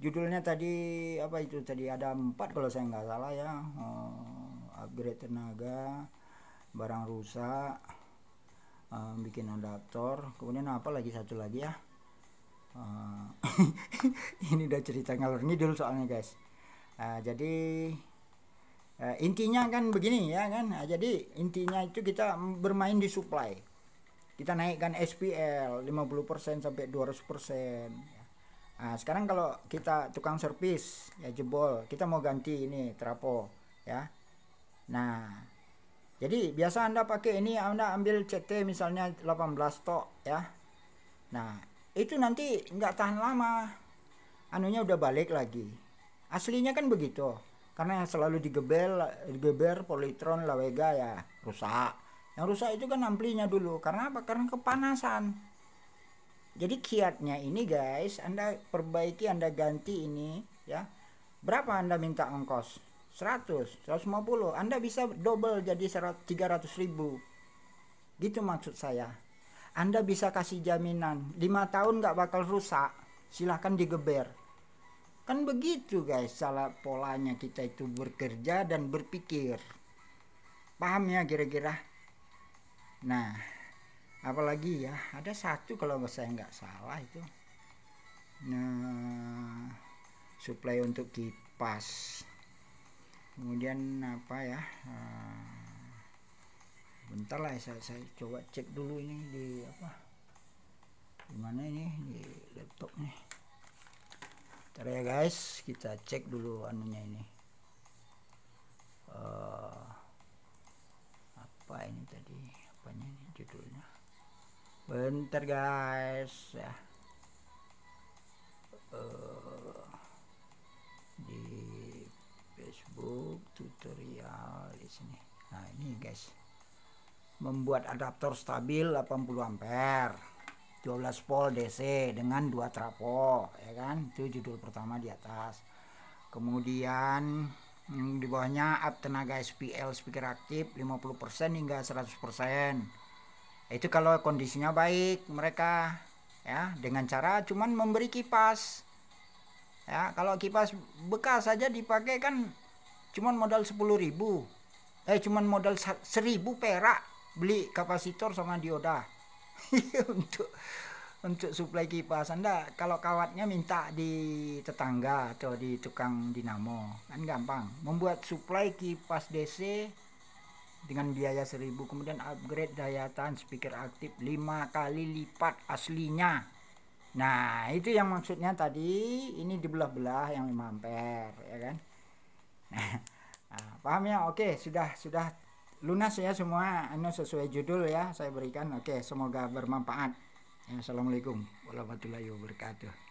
judulnya tadi apa itu tadi ada empat kalau saya nggak salah ya uh, upgrade tenaga barang rusak uh, bikin adaptor kemudian apa lagi satu lagi ya uh, *laughs* ini udah cerita ngalor ngidul soalnya guys uh, jadi Uh, intinya kan begini ya kan. Nah, jadi intinya itu kita bermain di supply. Kita naikkan SPL 50% sampai 200%. Ya. Nah, sekarang kalau kita tukang servis ya jebol, kita mau ganti ini trapo ya. Nah, jadi biasa Anda pakai ini Anda ambil CT misalnya 18 tok ya. Nah, itu nanti nggak tahan lama. Anunya udah balik lagi. Aslinya kan begitu karena yang selalu digeber digeber politron lawega ya rusak yang rusak itu kan amplinya dulu karena apa karena kepanasan jadi kiatnya ini guys anda perbaiki anda ganti ini ya berapa anda minta ongkos 100 150 anda bisa double jadi 300 ribu gitu maksud saya anda bisa kasih jaminan 5 tahun nggak bakal rusak silahkan digeber Kan begitu guys, salah polanya kita itu bekerja dan berpikir. Paham ya kira-kira? Nah, apalagi ya, ada satu kalau saya nggak salah itu. Nah, supply untuk kipas. Kemudian apa ya? Eh, bentar lah saya, saya coba cek dulu ini di apa? Gimana ini? Di laptop nih. Ntar ya guys, kita cek dulu anunya ini. Uh, apa ini tadi? Apanya ini judulnya? Bentar guys ya. Uh, di Facebook tutorial di sini. Nah, ini guys. Membuat adaptor stabil 80 ampere. 12 volt DC dengan dua trafo ya kan itu judul pertama di atas kemudian di bawahnya up tenaga SPL speaker aktif 50% hingga 100% itu kalau kondisinya baik mereka ya dengan cara cuman memberi kipas ya kalau kipas bekas saja dipakai kan cuman modal 10.000 eh cuman modal 1000 perak beli kapasitor sama dioda Iya, *laughs* untuk untuk suplai kipas anda kalau kawatnya minta di tetangga atau di tukang dinamo kan gampang membuat suplai kipas DC dengan biaya 1000 kemudian upgrade daya tahan speaker aktif 5 kali lipat aslinya nah itu yang maksudnya tadi ini dibelah-belah yang 5 ampere ya kan nah, *laughs* nah paham ya oke sudah sudah lunas ya semua ini anu sesuai judul ya saya berikan oke semoga bermanfaat assalamualaikum warahmatullahi wabarakatuh